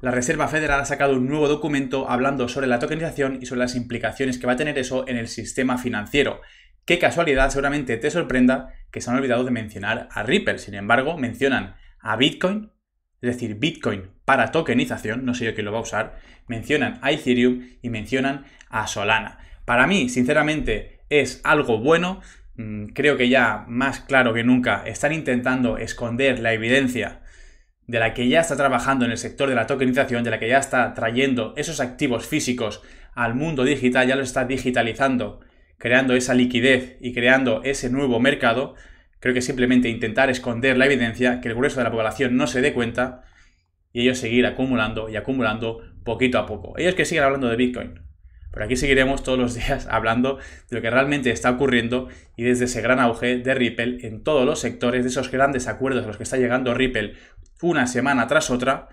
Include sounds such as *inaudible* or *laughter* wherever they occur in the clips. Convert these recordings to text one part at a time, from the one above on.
la Reserva Federal ha sacado un nuevo documento hablando sobre la tokenización y sobre las implicaciones que va a tener eso en el sistema financiero. Qué casualidad, seguramente te sorprenda que se han olvidado de mencionar a Ripple. Sin embargo, mencionan a Bitcoin, es decir, Bitcoin para tokenización, no sé yo quién lo va a usar, mencionan a Ethereum y mencionan a Solana. Para mí, sinceramente, es algo bueno. Mm, creo que ya más claro que nunca están intentando esconder la evidencia de la que ya está trabajando en el sector de la tokenización, de la que ya está trayendo esos activos físicos al mundo digital, ya lo está digitalizando, creando esa liquidez y creando ese nuevo mercado, creo que simplemente intentar esconder la evidencia, que el grueso de la población no se dé cuenta y ellos seguir acumulando y acumulando poquito a poco. Ellos que siguen hablando de Bitcoin, por aquí seguiremos todos los días *laughs* hablando de lo que realmente está ocurriendo y desde ese gran auge de Ripple en todos los sectores, de esos grandes acuerdos a los que está llegando Ripple una semana tras otra.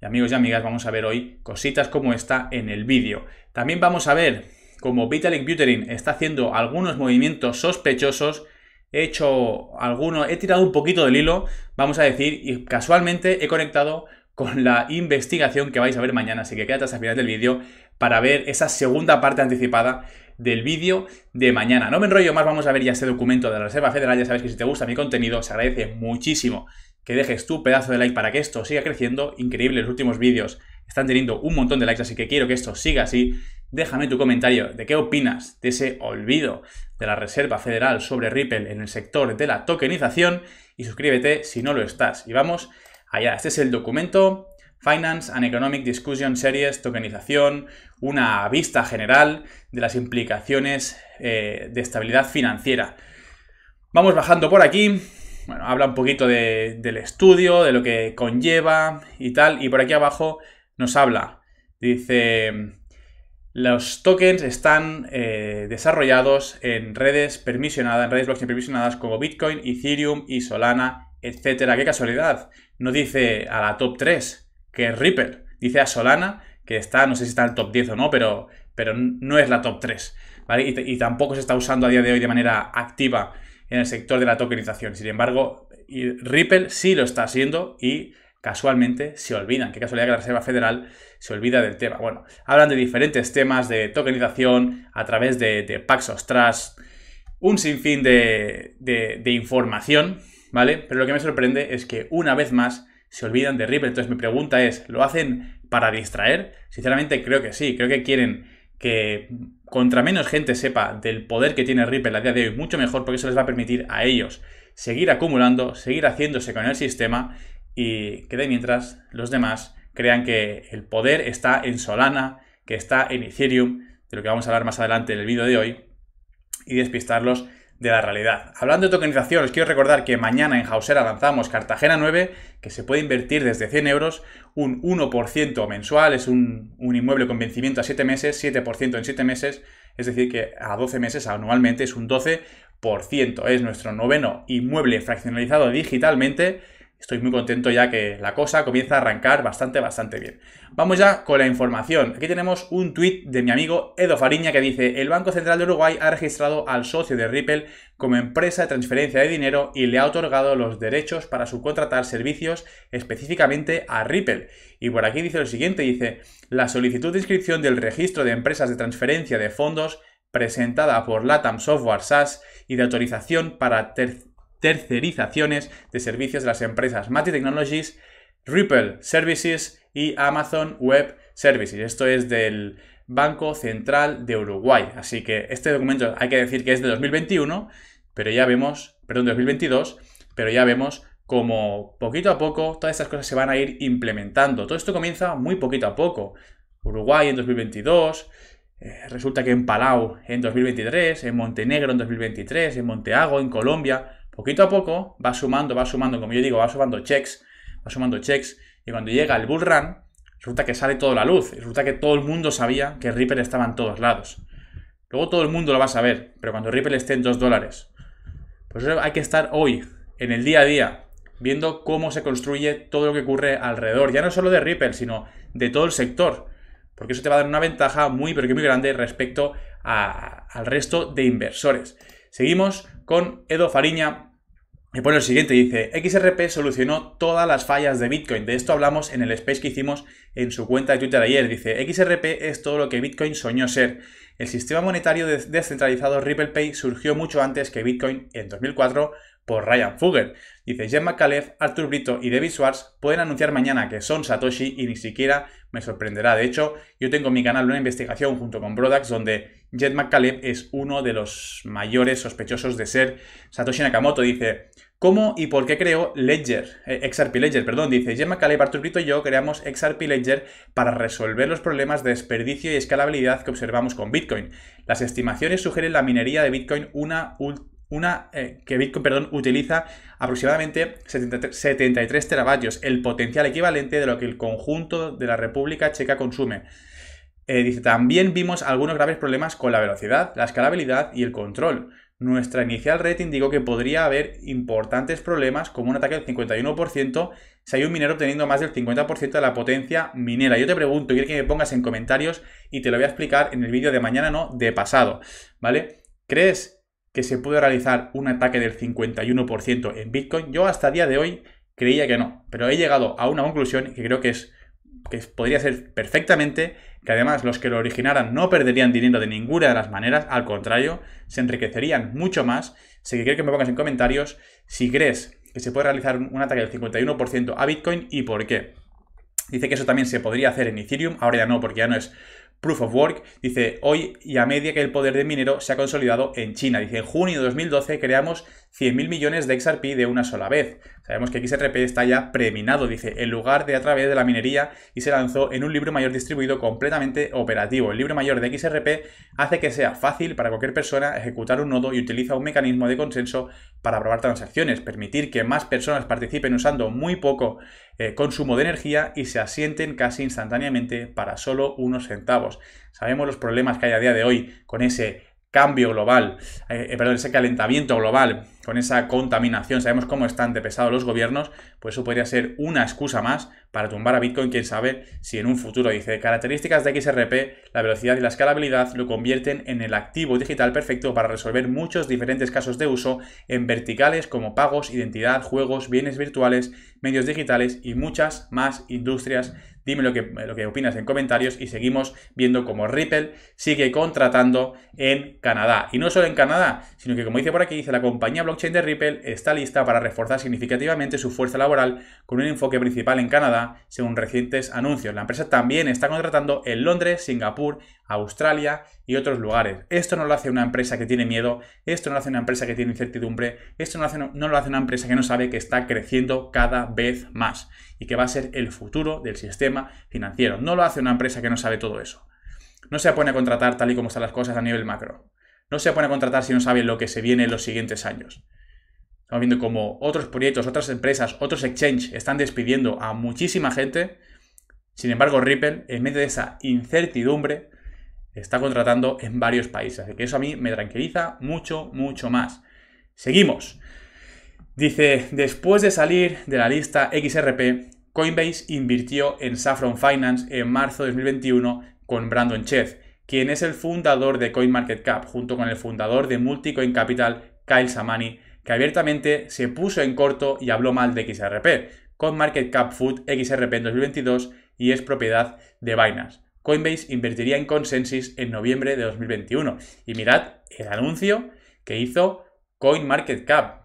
Y amigos y amigas, vamos a ver hoy cositas como esta en el vídeo. También vamos a ver cómo Vitalik Buterin está haciendo algunos movimientos sospechosos he hecho algunos, he tirado un poquito del hilo, vamos a decir, y casualmente he conectado con la investigación que vais a ver mañana, así que quédate hasta el final del vídeo para ver esa segunda parte anticipada del vídeo de mañana. No me enrollo más, vamos a ver ya este documento de la Reserva Federal. Ya sabes que si te gusta mi contenido, se agradece muchísimo que dejes tu pedazo de like para que esto siga creciendo. Increíble, los últimos vídeos están teniendo un montón de likes, así que quiero que esto siga así. Déjame tu comentario de qué opinas de ese olvido de la Reserva Federal sobre Ripple en el sector de la tokenización y suscríbete si no lo estás. Y vamos allá, este es el documento Finance and Economic Discussion Series, tokenización, una vista general de las implicaciones eh, de estabilidad financiera. Vamos bajando por aquí. Bueno, habla un poquito del estudio, de lo que conlleva y tal. Y por aquí abajo nos habla. Dice, los tokens están eh, desarrollados en redes permisionadas, en redes blockchain permisionadas como Bitcoin, Ethereum y Solana, etc. Qué casualidad. No dice a la top 3 que es Dice a Solana que está, no sé si está en el top 10 o no, pero, pero no es la top 3. ¿vale? Y, tampoco se está usando a día de hoy de manera activa en el sector de la tokenización. Sin embargo, Ripple sí lo está haciendo y casualmente se olvidan. Qué casualidad que la Reserva Federal se olvida del tema. Bueno, hablan de diferentes temas de tokenización a través de, Paxos Trust, un sinfín de, de información, ¿vale? Pero lo que me sorprende es que una vez más se olvidan de Ripple. Entonces mi pregunta es, ¿lo hacen para distraer? Sinceramente creo que sí, creo que quieren que contra menos gente sepa del poder que tiene Ripple a día de hoy, mucho mejor porque eso les va a permitir a ellos seguir acumulando, seguir haciéndose con el sistema y que de mientras los demás crean que el poder está en Solana, que está en Ethereum, de lo que vamos a hablar más adelante en el vídeo de hoy, y despistarlos de la realidad. Hablando de tokenización, os quiero recordar que mañana en Hausera lanzamos Cartagena 9, que se puede invertir desde 100 euros, un 1% mensual, es un, un, inmueble con vencimiento a 7 meses, 7% en 7 meses, es decir, que a 12 meses anualmente es un 12%. Es nuestro noveno inmueble fraccionalizado digitalmente estoy muy contento ya que la cosa comienza a arrancar bastante, bastante bien. Vamos ya con la información. Aquí tenemos un tuit de mi amigo Edo Fariña que dice, el Banco Central de Uruguay ha registrado al socio de Ripple como empresa de transferencia de dinero y le ha otorgado los derechos para subcontratar servicios específicamente a Ripple. Y por aquí dice lo siguiente, dice, la solicitud de inscripción del registro de empresas de transferencia de fondos presentada por LATAM Software SAS y de autorización para ter tercerizaciones de servicios de las empresas Mati Technologies, Ripple Services y Amazon Web Services. Esto es del Banco Central de Uruguay. Así que este documento hay que decir que es de 2021, pero ya vemos, perdón, 2022, pero ya vemos como poquito a poco todas estas cosas se van a ir implementando. Todo esto comienza muy poquito a poco. Uruguay en 2022, eh, resulta que en Palau en 2023, en Montenegro en 2023, en Monteago, en Colombia poquito a poco va sumando, va sumando, como yo digo, va sumando checks, va sumando checks, y cuando llega el bull run, resulta que sale toda la luz, resulta que todo el mundo sabía que Ripple estaba en todos lados. Luego todo el mundo lo va a saber, pero cuando Ripple esté en 2 dólares. Por pues eso hay que estar hoy, en el día a día, viendo cómo se construye todo lo que ocurre alrededor, ya no solo de Ripple, sino de todo el sector, porque eso te va a dar una ventaja muy, pero que muy grande respecto al resto de inversores. Seguimos con Edo Fariña. y pone lo siguiente, dice, XRP solucionó todas las fallas de Bitcoin. De esto hablamos en el space que hicimos en su cuenta de Twitter ayer. Dice, XRP es todo lo que Bitcoin soñó ser. El sistema monetario descentralizado Ripple Pay surgió mucho antes que Bitcoin en 2004 por Ryan Fugger. Dice, James McAleff, Arthur Brito y David Schwartz pueden anunciar mañana que son Satoshi y ni siquiera me sorprenderá. De hecho, yo tengo en mi canal una investigación junto con Brodax donde Jed McCaleb es uno de los mayores sospechosos de ser Satoshi Nakamoto. Dice, ¿cómo y por qué creó Ledger? Eh, XRP Ledger, perdón. Dice, Jed McCaleb, Grito y yo creamos XRP Ledger para resolver los problemas de desperdicio y escalabilidad que observamos con Bitcoin. Las estimaciones sugieren la minería de Bitcoin una, última una, eh, que perdón, utiliza aproximadamente 73 teravatios, el potencial equivalente de lo que el conjunto de la República Checa consume. Eh, dice, también vimos algunos graves problemas con la velocidad, la escalabilidad y el control. Nuestra inicial red indicó que podría haber importantes problemas como un ataque del 51% si hay un minero obteniendo más del 50% de la potencia minera. Yo te pregunto, quiero que me pongas en comentarios y te lo voy a explicar en el vídeo de mañana, no, de pasado, ¿vale? ¿Crees que se puede realizar un ataque del 51% en Bitcoin. Yo hasta día de hoy creía que no, pero he llegado a una conclusión que creo que es que podría ser perfectamente, que además los que lo originaran no perderían dinero de ninguna de las maneras, al contrario, se enriquecerían mucho más. Así que quiero que me pongas en comentarios si crees que se puede realizar un ataque del 51% a Bitcoin y por qué. Dice que eso también se podría hacer en Ethereum, ahora ya no, porque ya no es Proof of Work, dice, hoy y a media que el poder de minero se ha consolidado en China. Dice, en junio de 2012 creamos 100.000 millones de XRP de una sola vez. Sabemos que XRP está ya preminado, dice, en lugar de a través de la minería y se lanzó en un libro mayor distribuido completamente operativo. El libro mayor de XRP hace que sea fácil para cualquier persona ejecutar un nodo y utiliza un mecanismo de consenso para aprobar transacciones, permitir que más personas participen usando muy poco eh, consumo de energía y se asienten casi instantáneamente para solo unos centavos. Sabemos los problemas que hay a día de hoy con ese cambio global, eh, eh, perdón, ese calentamiento global, con esa contaminación, sabemos cómo están de pesado los gobiernos, pues eso podría ser una excusa más para tumbar a Bitcoin, quién sabe si en un futuro dice características de XRP, la velocidad y la escalabilidad lo convierten en el activo digital perfecto para resolver muchos diferentes casos de uso en verticales como pagos, identidad, juegos, bienes virtuales, medios digitales y muchas más industrias. Dime lo que, lo que opinas en comentarios y seguimos viendo cómo Ripple sigue contratando en Canadá. Y no solo en Canadá, sino que como dice por aquí, dice la compañía blockchain de Ripple está lista para reforzar significativamente su fuerza laboral con un enfoque principal en Canadá, según recientes anuncios. La empresa también está contratando en Londres, Singapur, Australia y otros lugares. Esto no lo hace una empresa que tiene miedo, esto no lo hace una empresa que tiene incertidumbre, esto no lo hace, no lo hace una empresa que no sabe que está creciendo cada vez más y que va a ser el futuro del sistema financiero. No lo hace una empresa que no sabe todo eso. No se pone a contratar tal y como están las cosas a nivel macro. No se pone a contratar si no sabe lo que se viene en los siguientes años. Estamos viendo como otros proyectos, otras empresas, otros exchanges están despidiendo a muchísima gente. Sin embargo, Ripple, en medio de esa incertidumbre, está contratando en varios países. Así que eso a mí me tranquiliza mucho, mucho más. Seguimos. Dice, después de salir de la lista XRP, Coinbase invirtió en Saffron Finance en marzo de 2021 con Brandon Chef, quien es el fundador de CoinMarketCap, junto con el fundador de Multicoin Capital, Kyle Samani, que abiertamente se puso en corto y habló mal de XRP. CoinMarketCap Food XRP en 2022 y es propiedad de Binance. Coinbase invertiría en Consensus en noviembre de 2021. Y mirad el anuncio que hizo CoinMarketCap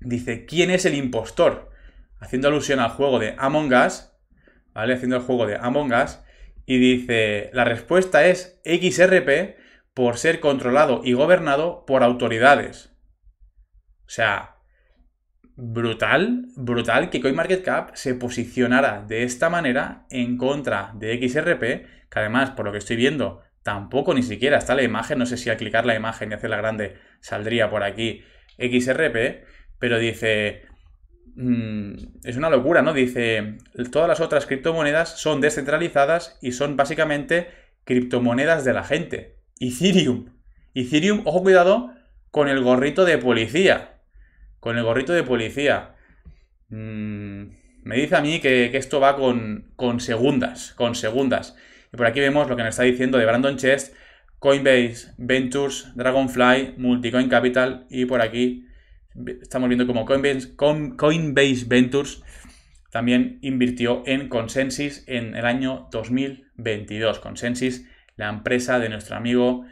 dice, ¿quién es el impostor? Haciendo alusión al juego de Among Us, ¿vale? Haciendo el juego de Among Us, y dice, la respuesta es XRP por ser controlado y gobernado por autoridades. O sea, brutal, brutal que CoinMarketCap se posicionara de esta manera en contra de XRP, que además, por lo que estoy viendo, tampoco ni siquiera está la imagen, no sé si al clicar la imagen y hacerla grande saldría por aquí XRP, pero dice, mm, es una locura, ¿no? Dice, todas las otras criptomonedas son descentralizadas y son básicamente criptomonedas de la gente. Ethereum. Ethereum, ojo cuidado con el gorrito de policía. Con el gorrito de policía. Mm, me dice a mí que, esto va con, con, segundas, con segundas. Y por aquí vemos lo que nos está diciendo de Brandon Chest, Coinbase, Ventures, Dragonfly, Multicoin Capital y por aquí estamos viendo como Coinbase, Ventures también invirtió en Consensus en el año 2022. Consensus, la empresa de nuestro amigo,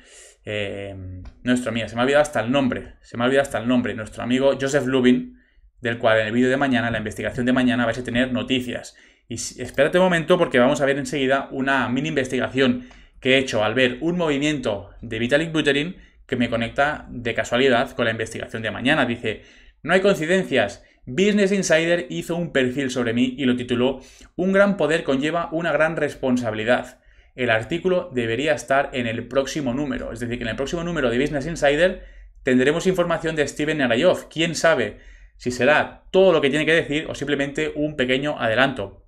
eh, nuestro amigo, se me ha olvidado hasta el nombre, se me ha olvidado hasta el nombre, nuestro amigo Joseph Lubin, del cual en el vídeo de mañana, la investigación de mañana, vais a tener noticias. Y espérate un momento porque vamos a ver enseguida una mini investigación que he hecho al ver un movimiento de Vitalik Buterin que me conecta de casualidad con la investigación de mañana. Dice, no hay coincidencias. Business Insider hizo un perfil sobre mí y lo tituló Un gran poder conlleva una gran responsabilidad. El artículo debería estar en el próximo número. Es decir, que en el próximo número de Business Insider tendremos información de Steven Arayoff. ¿Quién sabe si será todo lo que tiene que decir o simplemente un pequeño adelanto?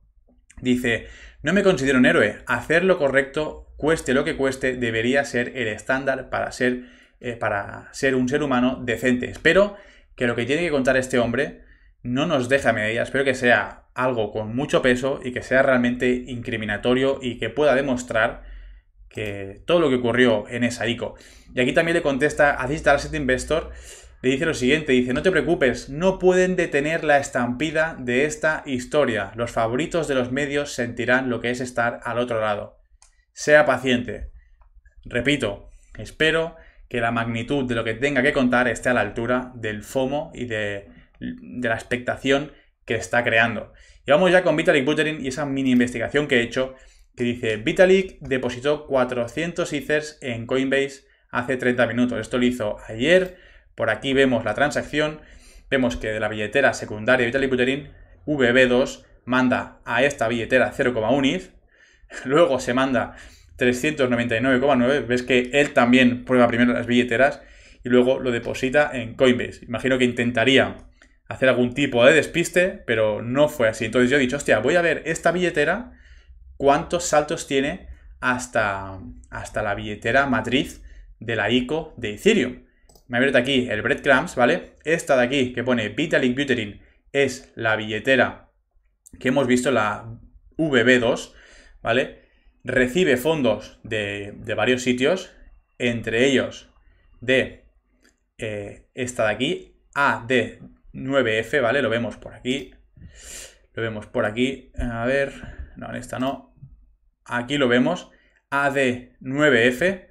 Dice, no me considero un héroe. Hacer lo correcto, cueste lo que cueste, debería ser el estándar para ser eh, para ser un ser humano decente. Espero que lo que tiene que contar este hombre no nos deja medias, espero que sea algo con mucho peso y que sea realmente incriminatorio y que pueda demostrar que todo lo que ocurrió en esa ICO. Y aquí también le contesta a Digital Asset Investor, le dice lo siguiente, dice, no te preocupes, no pueden detener la estampida de esta historia. Los favoritos de los medios sentirán lo que es estar al otro lado. Sea paciente. Repito, espero que la magnitud de lo que tenga que contar esté a la altura del FOMO y de, la expectación que está creando. Y vamos ya con Vitalik Buterin y esa mini investigación que he hecho que dice Vitalik depositó 400 Ethers en Coinbase hace 30 minutos. Esto lo hizo ayer. Por aquí vemos la transacción. Vemos que de la billetera secundaria Vitalik Buterin, VB2, manda a esta billetera 0,1 ETH. *laughs* Luego se manda 399,9, ves que él también prueba primero las billeteras y luego lo deposita en Coinbase. Imagino que intentaría hacer algún tipo de despiste, pero no fue así. Entonces yo he dicho, hostia, voy a ver esta billetera, cuántos saltos tiene hasta, hasta la billetera matriz de la ICO de Ethereum. Me abierto aquí el breadcrumbs, ¿vale? Esta de aquí que pone Vitalik Buterin es la billetera que hemos visto, la VB2, ¿vale? recibe fondos de, varios sitios, entre ellos de eh, esta de aquí, AD9F, ¿vale? Lo vemos por aquí. Lo vemos por aquí. A ver, no, en esta no. Aquí lo vemos, AD9F.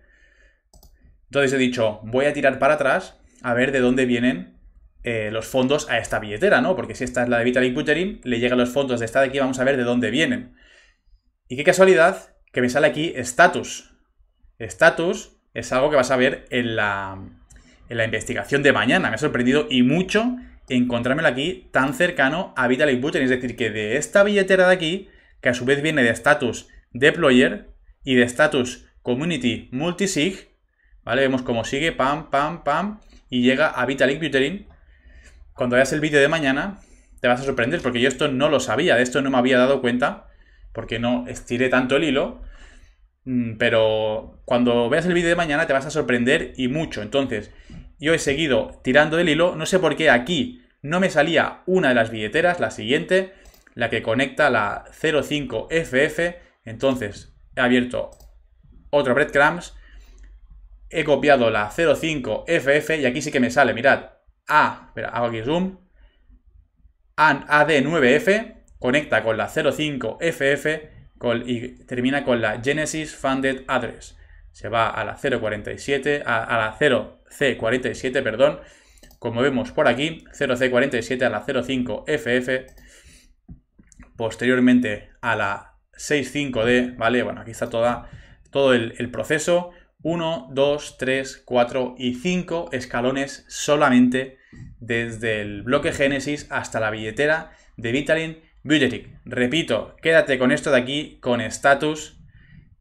Entonces he dicho, voy a tirar para atrás a ver de dónde vienen eh, los fondos a esta billetera, ¿no? Porque si esta es la de Vitalik Buterin, le llegan los fondos de esta de aquí, vamos a ver de dónde vienen. Y qué casualidad que me sale aquí status. Estatus es algo que vas a ver en la, en la investigación de mañana. Me ha sorprendido y mucho encontrármelo aquí tan cercano a Vitalik Buterin. Es decir, que de esta billetera de aquí, que a su vez viene de status deployer y de status community multisig, ¿vale? Vemos cómo sigue, pam, pam, pam, y llega a Vitalik Buterin. Cuando veas el vídeo de mañana, te vas a sorprender porque yo esto no lo sabía, de esto no me había dado cuenta porque no estiré tanto el hilo. Mm, pero cuando veas el vídeo de mañana te vas a sorprender y mucho. Entonces, yo he seguido tirando del hilo. No sé por qué aquí no me salía una de las billeteras, la siguiente, la que conecta la 05FF. Entonces, he abierto otro breadcrumbs. He copiado la 05FF y aquí sí que me sale, mirad. A, hago aquí zoom. AD9F conecta con la 05FF y termina con la Genesis Funded Address. Se va a la 047, a, la 0C47, perdón, como vemos por aquí, 0C47 a la 05FF, posteriormente a la 65D, ¿vale? Bueno, aquí está toda, todo el, proceso. 1, 2, 3, 4 y 5 escalones solamente desde el bloque Genesis hasta la billetera de Vitalin Budgeting, repito, quédate con esto de aquí, con status.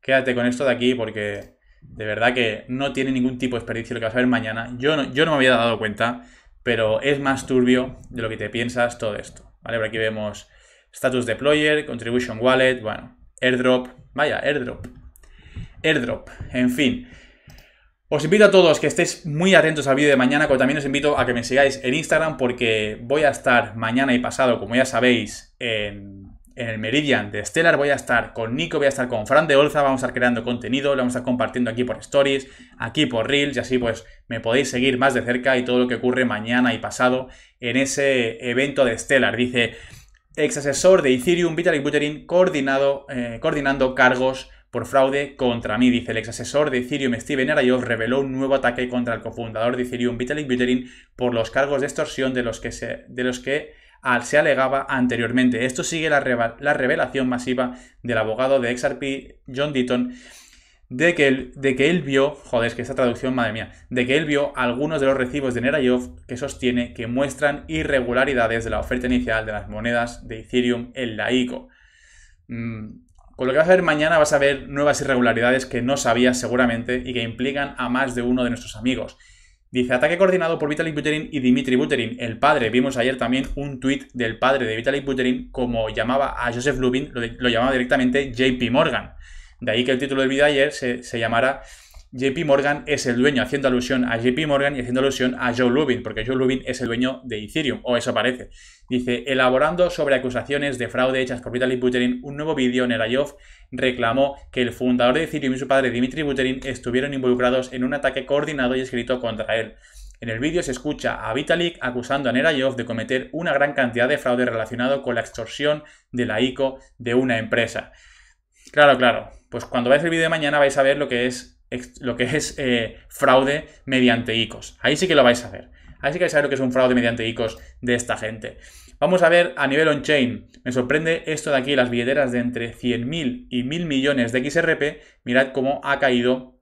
Quédate con esto de aquí porque de verdad que no tiene ningún tipo de experiencia lo que vas a ver mañana. Yo no, yo no me había dado cuenta, pero es más turbio de lo que te piensas todo esto. ¿Vale? Por aquí vemos status deployer, contribution wallet, bueno, airdrop, vaya, airdrop. Airdrop, en fin. Os invito a todos que estéis muy atentos al vídeo de mañana, pero también os invito a que me sigáis en Instagram porque voy a estar mañana y pasado, como ya sabéis, en, el Meridian de Stellar. Voy a estar con Nico, voy a estar con Fran de Olza, vamos a estar creando contenido, lo vamos a estar compartiendo aquí por Stories, aquí por Reels y así pues me podéis seguir más de cerca y todo lo que ocurre mañana y pasado en ese evento de Stellar. Dice, ex asesor de Ethereum, Vitalik Buterin, coordinado, eh, coordinando cargos por fraude contra mí, dice el ex asesor de Ethereum Steven Nerayov, reveló un nuevo ataque contra el cofundador de Ethereum Vitalik Buterin por los cargos de extorsión de los que se, de los que se alegaba anteriormente. Esto sigue la, revelación masiva del abogado de XRP John Deaton de que, él, de que él vio, joder, que esta traducción, madre mía, de que él vio algunos de los recibos de Nerayov que sostiene que muestran irregularidades de la oferta inicial de las monedas de Ethereum en la ICO. Mm, con lo que vas a ver mañana vas a ver nuevas irregularidades que no sabías seguramente y que implican a más de uno de nuestros amigos. Dice, ataque coordinado por Vitalik Buterin y Dimitri Buterin, el padre. Vimos ayer también un tuit del padre de Vitalik Buterin, como llamaba a Joseph Lubin, lo, llamaba directamente JP Morgan. De ahí que el título del vídeo ayer se, se llamara JP Morgan es el dueño, haciendo alusión a JP Morgan y haciendo alusión a Joe Lubin, porque Joe Lubin es el dueño de Ethereum, o eso parece. Dice, elaborando sobre acusaciones de fraude hechas por Vitalik Buterin, un nuevo vídeo en reclamó que el fundador de Ethereum y su padre Dimitri Buterin estuvieron involucrados en un ataque coordinado y escrito contra él. En el vídeo se escucha a Vitalik acusando a Nerayov de cometer una gran cantidad de fraude relacionado con la extorsión de la ICO de una empresa. Claro, claro. Pues cuando veáis el vídeo de mañana vais a ver lo que es lo que es eh, fraude mediante ICOs. Ahí sí que lo vais a ver. Ahí sí que vais a ver lo que es un fraude mediante ICOs de esta gente. Vamos a ver a nivel on-chain. Me sorprende esto de aquí, las billeteras de entre 100.000 y 1.000 millones de XRP. Mirad cómo ha caído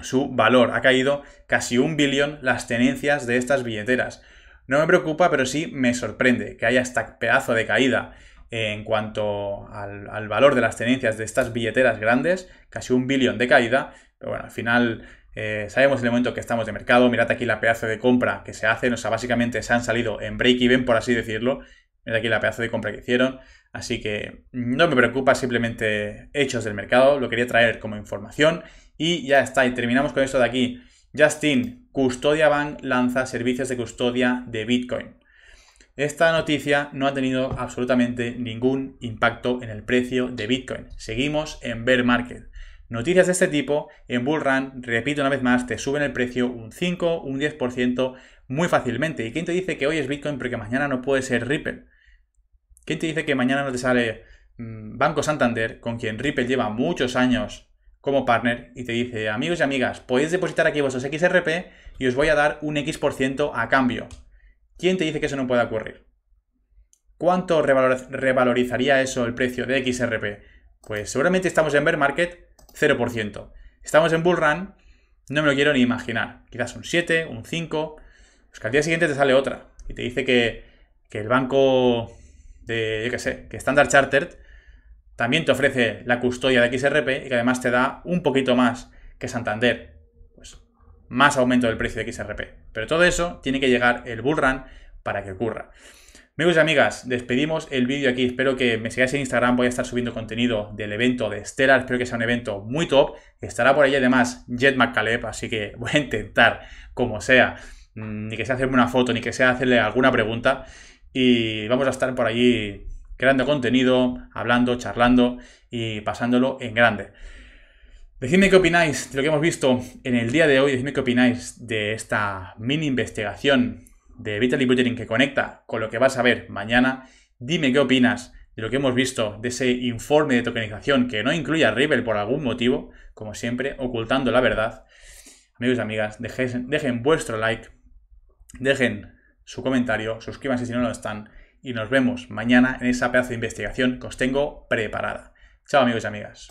su valor. Ha caído casi un billón las tenencias de estas billeteras. No me preocupa, pero sí me sorprende que haya esta pedazo de caída en cuanto al, al, valor de las tenencias de estas billeteras grandes, casi un billón de caída, pero bueno, al final eh, sabemos el momento que estamos de mercado. Mirad aquí la pedazo de compra que se hace. O sea, básicamente se han salido en break-even, por así decirlo. Mirad aquí la pedazo de compra que hicieron. Así que mm, no me preocupa, simplemente hechos del mercado. Lo quería traer como información. Y ya está. Y terminamos con esto de aquí. Justin, Custodia Bank lanza servicios de custodia de Bitcoin. Esta noticia no ha tenido absolutamente ningún impacto en el precio de Bitcoin. Seguimos en bear market. Noticias de este tipo en Bull Run, repito una vez más, te suben el precio un 5, un 10% muy fácilmente. ¿Y quién te dice que hoy es Bitcoin porque mañana no puede ser Ripple? ¿Quién te dice que mañana no te sale mm, Banco Santander, con quien Ripple lleva muchos años como partner, y te dice, amigos y amigas, podéis depositar aquí vuestros XRP y os voy a dar un X% a cambio? ¿Quién te dice que eso no puede ocurrir? ¿Cuánto revalorizaría eso el precio de XRP? Pues seguramente estamos en bear market 0%. Estamos en bull run, no me lo quiero ni imaginar. Quizás un 7, un 5, pues que al día siguiente te sale otra y te dice que, que el banco de, yo qué sé, que Standard Chartered también te ofrece la custodia de XRP y que además te da un poquito más que Santander. Pues más aumento del precio de XRP. Pero todo eso tiene que llegar el bull run para que ocurra. Amigos y amigas, despedimos el vídeo aquí. Espero que me sigáis en Instagram. Voy a estar subiendo contenido del evento de Stellar. Espero que sea un evento muy top. Estará por ahí además Jet McCaleb, así que *laughs* voy a intentar, como sea, mm, ni que sea hacerme una foto, ni que sea hacerle alguna pregunta. Y vamos a estar por allí creando contenido, hablando, charlando y pasándolo en grande. Decidme qué opináis de lo que hemos visto en el día de hoy. Decidme qué opináis de esta mini investigación de Vitaly Buterin que conecta con lo que vas a ver mañana. Dime qué opinas de lo que hemos visto, de ese informe de tokenización que no incluye a Ripple por algún motivo, como siempre, ocultando la verdad. Amigos y amigas, dejen, dejen vuestro like, dejen su comentario, suscríbanse si no lo están y nos vemos mañana en esa pedazo de investigación que os tengo preparada. Chao amigos y amigas.